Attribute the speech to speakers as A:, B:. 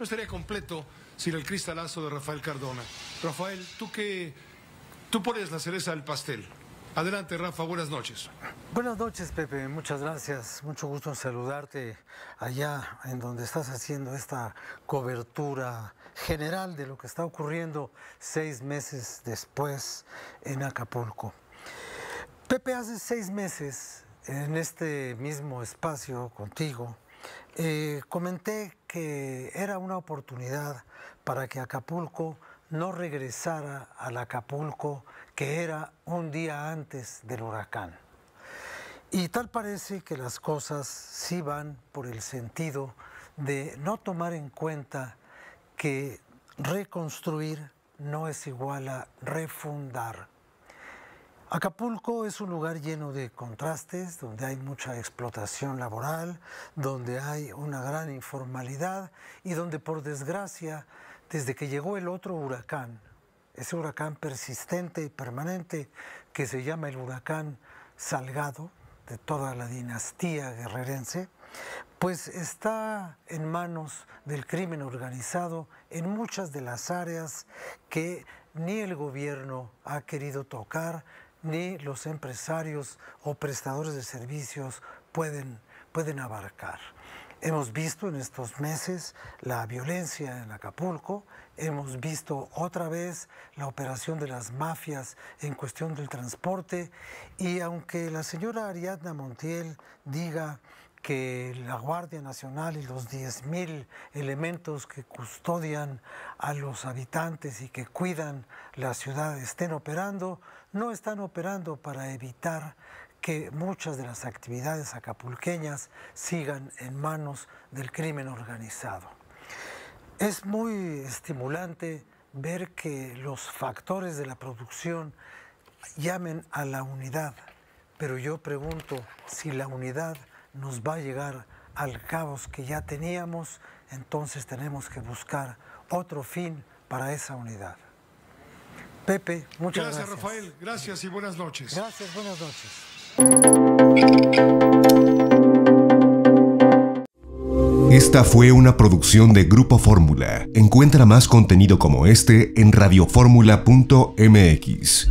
A: no estaría completo sin el cristalazo de Rafael Cardona. Rafael, tú que tú pones la cereza al pastel. Adelante, Rafa, buenas noches. Buenas noches, Pepe, muchas gracias. Mucho gusto en saludarte allá en donde estás haciendo esta cobertura general de lo que está ocurriendo seis meses después en Acapulco. Pepe, hace seis meses, en este mismo espacio contigo, eh, comenté que era una oportunidad para que Acapulco no regresara al Acapulco que era un día antes del huracán. Y tal parece que las cosas sí van por el sentido de no tomar en cuenta que reconstruir no es igual a refundar. Acapulco es un lugar lleno de contrastes, donde hay mucha explotación laboral, donde hay una gran informalidad y donde por desgracia, desde que llegó el otro huracán, ese huracán persistente y permanente que se llama el huracán Salgado, de toda la dinastía guerrerense, pues está en manos del crimen organizado en muchas de las áreas que ni el gobierno ha querido tocar ni los empresarios o prestadores de servicios pueden, pueden abarcar. Hemos visto en estos meses la violencia en Acapulco, hemos visto otra vez la operación de las mafias en cuestión del transporte y aunque la señora Ariadna Montiel diga que la Guardia Nacional y los 10.000 elementos que custodian a los habitantes y que cuidan la ciudad estén operando, no están operando para evitar que muchas de las actividades acapulqueñas sigan en manos del crimen organizado. Es muy estimulante ver que los factores de la producción llamen a la unidad, pero yo pregunto si la unidad nos va a llegar al caos que ya teníamos, entonces tenemos que buscar otro fin para esa unidad. Pepe, muchas gracias. Gracias, Rafael. Gracias y buenas noches. Gracias, buenas noches. Esta fue una producción de Grupo Fórmula. Encuentra más contenido como este en radioformula.mx.